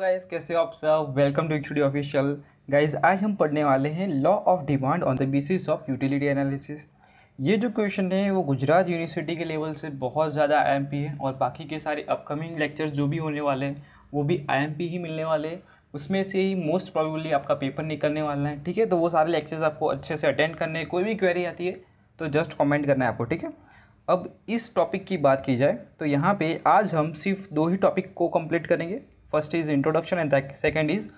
guys कैसे हो आप सब welcome to actually official guys आज हम पढ़ने वाले हैं law of demand on the basis of utility analysis ये जो क्वेश्चन है वो गुजरात यूनिवर्सिटी के लेवल से बहुत ज़्यादा आई है और बाकी के सारे अपकमिंग लेक्चर्स जो भी होने वाले हैं वो भी आई ही मिलने वाले हैं उसमें से ही मोस्ट प्रॉबेबली आपका पेपर निकलने वाला है ठीक है तो वो सारे लेक्चर्स आपको अच्छे से अटेंड करने कोई भी क्वेरी आती है तो जस्ट कॉमेंट करना है आपको ठीक है अब इस टॉपिक की बात की जाए तो यहाँ पर आज हम सिर्फ दो ही टॉपिक को कम्प्लीट करेंगे first is introduction and second is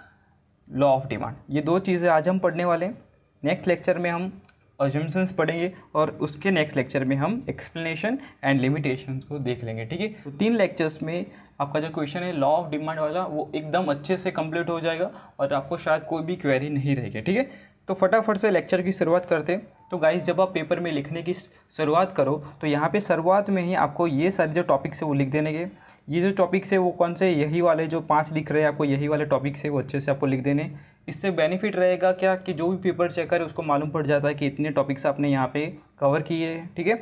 law of demand ये दो चीज़ें आज हम पढ़ने वाले हैं नेक्स्ट लेक्चर में हम अजम्सन्स पढ़ेंगे और उसके नेक्स्ट लेक्चर में हम एक्सप्लेनेशन एंड लिमिटेशन को देख लेंगे ठीक है तो तीन लेक्चर्स में आपका जो क्वेश्चन है लॉ ऑफ डिमांड वाला वो एकदम अच्छे से कंप्लीट हो जाएगा और आपको शायद कोई भी क्वेरी नहीं रहेगी ठीक है तो फटाफट से लेक्चर की शुरुआत करते हैं तो गाइस जब आप पेपर में लिखने की शुरुआत करो तो यहाँ पे शुरुआत में ही आपको ये सारे जो टॉपिक्स है वो लिख देने के ये जो टॉपिक्स है वो कौन से यही वाले जो पाँच लिख रहे हैं आपको यही वाले टॉपिक्स है वो अच्छे से आपको लिख देने इससे बेनिफिट रहेगा क्या कि जो भी पेपर चेक है उसको मालूम पड़ जाता है कि इतने टॉपिक्स आपने यहाँ पे कवर किए हैं ठीक है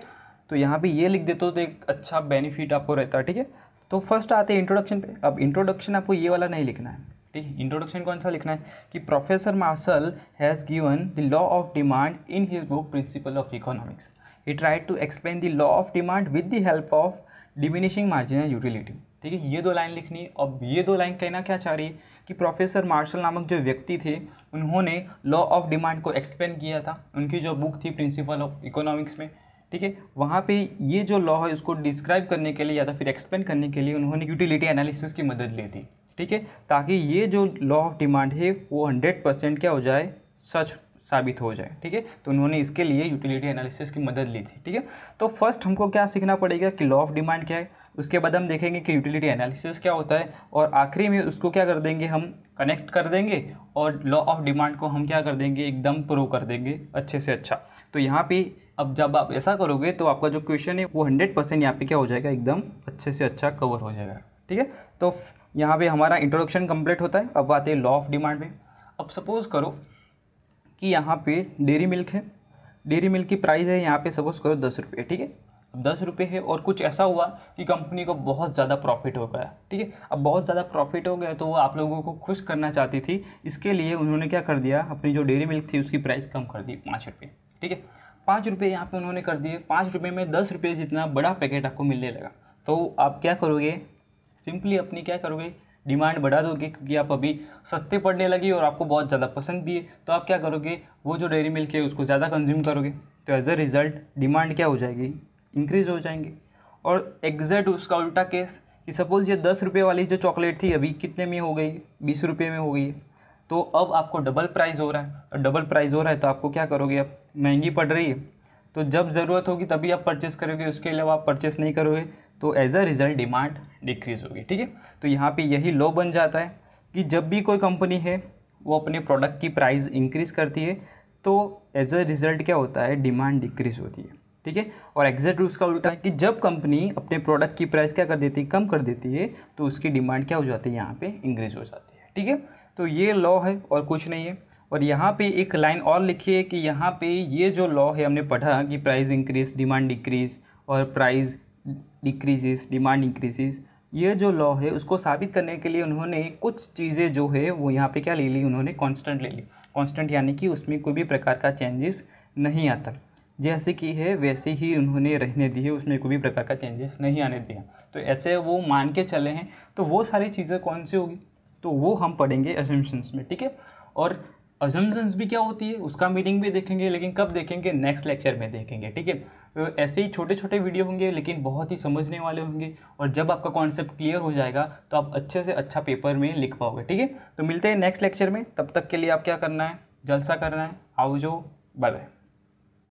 तो यहाँ पे ये लिख देते हो तो एक अच्छा बेनिफिट आपको रहता है ठीक है तो फर्स्ट आते हैं इंट्रोडक्शन पर अब इंट्रोडक्शन आपको ये वाला नहीं लिखना है ठीक है इंट्रोडक्शन कौन सा लिखना है कि professor Marshall has given the law of demand in his book principle of economics he try to explain the law of demand with the help of diminishing marginal utility ठीक है ये दो line लिखनी अब ये दो line कहना क्या चाह रही है कि प्रोफेसर मार्शल नामक जो व्यक्ति थे उन्होंने लॉ ऑफ डिमांड को एक्सप्लेन किया था उनकी जो बुक थी प्रिंसिपल ऑफ इकोनॉमिक्स में ठीक है वहाँ पे ये जो लॉ है उसको डिस्क्राइब करने के लिए या तो फिर एक्सप्लेन करने के लिए उन्होंने यूटिलिटी एनालिसिस की मदद ली थी ठीक है ताकि ये जो लॉ ऑफ डिमांड है वो हंड्रेड परसेंट क्या हो जाए सच साबित हो जाए ठीक है तो उन्होंने इसके लिए यूटिलिटी एनालिसिस की मदद ली थी ठीक है तो फर्स्ट हमको क्या सीखना पड़ेगा कि लॉ ऑफ डिमांड क्या है उसके बाद हम देखेंगे कि यूटिलिटी एनालिसिस क्या होता है और आखिरी में उसको क्या कर देंगे हम कनेक्ट कर देंगे और लॉ ऑफ डिमांड को हम क्या कर देंगे एकदम प्रो कर देंगे अच्छे से अच्छा तो यहाँ पे अब जब आप ऐसा करोगे तो आपका जो क्वेश्चन है वो हंड्रेड परसेंट यहाँ पर क्या हो जाएगा एकदम अच्छे से अच्छा कवर हो जाएगा ठीक है तो यहाँ पर हमारा इंट्रोडक्शन कम्प्लीट होता है अब आते हैं लॉ ऑफ डिमांड में अब सपोज़ करो कि यहाँ पे डेरी मिल्क है डेरी मिल्क की प्राइस है यहाँ पे सपोज करो दस रुपये ठीक है दस रुपये है और कुछ ऐसा हुआ कि कंपनी को बहुत ज़्यादा प्रॉफिट हो गया ठीक है अब बहुत ज़्यादा प्रॉफिट हो गया तो वो आप लोगों को खुश करना चाहती थी इसके लिए उन्होंने क्या कर दिया अपनी जो डेरी मिल्क थी उसकी प्राइस कम कर दी पाँच रुपये ठीक है पाँच रुपये यहाँ पर उन्होंने कर दिए पाँच रुपये में दस रुपये जितना बड़ा पैकेट आपको मिलने लगा तो आप क्या करोगे सिंपली अपनी क्या करोगे डिमांड बढ़ा दोगे क्योंकि आप अभी सस्ते पड़ने लगे और आपको बहुत ज़्यादा पसंद भी है तो आप क्या करोगे वो जो डेयरी मिल्क है उसको ज़्यादा कंज्यूम करोगे तो एज अ रिज़ल्ट डिमांड क्या हो जाएगी इंक्रीज़ हो जाएंगे और एग्जैक्ट उसका उल्टा केस कि सपोज़ ये दस रुपये वाली जो चॉकलेट थी अभी कितने में हो गई बीस रुपये में हो गई तो अब आपको डबल प्राइस हो रहा है और डबल प्राइस हो रहा है तो आपको क्या करोगे आप महंगी पड़ रही है तो जब ज़रूरत होगी तभी आप परचेस करोगे उसके अलावा आप परचेस नहीं करोगे तो as a result demand decrease होगी ठीक है तो यहाँ पे यही लॉ बन जाता है कि जब भी कोई कंपनी है वो अपने प्रोडक्ट की प्राइस इंक्रीज़ करती है तो एज अ रिज़ल्ट क्या होता है डिमांड डिक्रीज़ होती है ठीक है और एग्जैक्ट उसका उल्टा है कि जब कंपनी अपने प्रोडक्ट की प्राइस क्या कर देती है कम कर देती है तो उसकी डिमांड क्या हो जाती है यहाँ पे इंक्रीज़ हो जाती है ठीक है तो ये लॉ है और कुछ नहीं है और यहाँ पे एक लाइन और लिखी है कि यहाँ पे ये जो लॉ है हमने पढ़ा कि प्राइस इंक्रीज डिमांड डिक्रीज और प्राइस डिक्रीजेस डिमांड इंक्रीजेस ये जो लॉ है उसको साबित करने के लिए उन्होंने कुछ चीज़ें जो है वो यहाँ पे क्या ले ली उन्होंने कांस्टेंट ले ली कांस्टेंट यानी कि उसमें कोई भी प्रकार का चेंजेस नहीं आता जैसे कि है वैसे ही उन्होंने रहने दिए उसमें कोई भी प्रकार का चेंजेस नहीं आने दिया तो ऐसे वो मान के चले हैं तो वो सारी चीज़ें कौन सी होगी तो वो हम पढ़ेंगे एजम्पन्स में ठीक है और अजम्सन्स भी क्या होती है उसका मीनिंग भी देखेंगे लेकिन कब देखेंगे नेक्स्ट लेक्चर में देखेंगे ठीक है तो ऐसे ही छोटे छोटे वीडियो होंगे लेकिन बहुत ही समझने वाले होंगे और जब आपका कॉन्सेप्ट क्लियर हो जाएगा तो आप अच्छे से अच्छा पेपर में लिख पाओगे ठीक है तो मिलते हैं नेक्स्ट लेक्चर में तब तक के लिए आप क्या करना है जलसा करना है आओ जो बाय बाय